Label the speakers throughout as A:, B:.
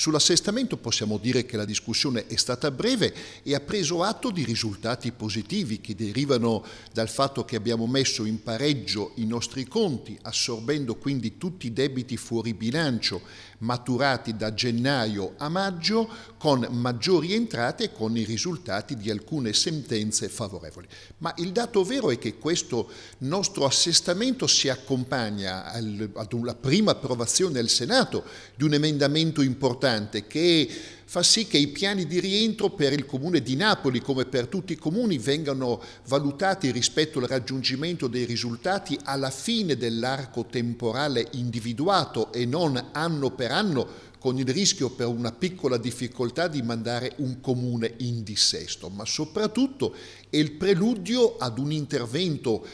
A: Sull'assestamento possiamo dire che la discussione è stata breve e ha preso atto di risultati positivi che derivano dal fatto che abbiamo messo in pareggio i nostri conti, assorbendo quindi tutti i debiti fuori bilancio maturati da gennaio a maggio con maggiori entrate e con i risultati di alcune sentenze favorevoli. Ma il dato vero è che questo nostro assestamento si accompagna al, ad una prima approvazione al Senato di un emendamento importante che fa sì che i piani di rientro per il Comune di Napoli, come per tutti i comuni, vengano valutati rispetto al raggiungimento dei risultati alla fine dell'arco temporale individuato e non anno per anno con il rischio per una piccola difficoltà di mandare un comune in dissesto, ma soprattutto è il preludio ad un intervento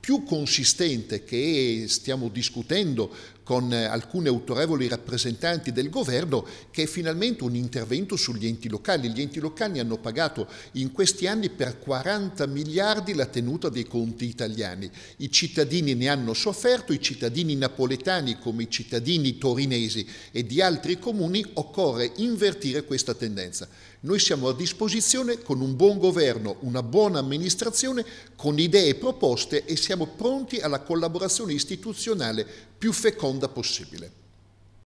A: più consistente che stiamo discutendo con eh, alcuni autorevoli rappresentanti del governo che è finalmente un intervento sugli enti locali. Gli enti locali hanno pagato in questi anni per 40 miliardi la tenuta dei conti italiani. I cittadini ne hanno sofferto, i cittadini napoletani come i cittadini torinesi e di altri dei comuni occorre invertire questa tendenza. Noi siamo a disposizione con un buon governo, una buona amministrazione, con idee e proposte e siamo pronti alla collaborazione istituzionale più feconda possibile.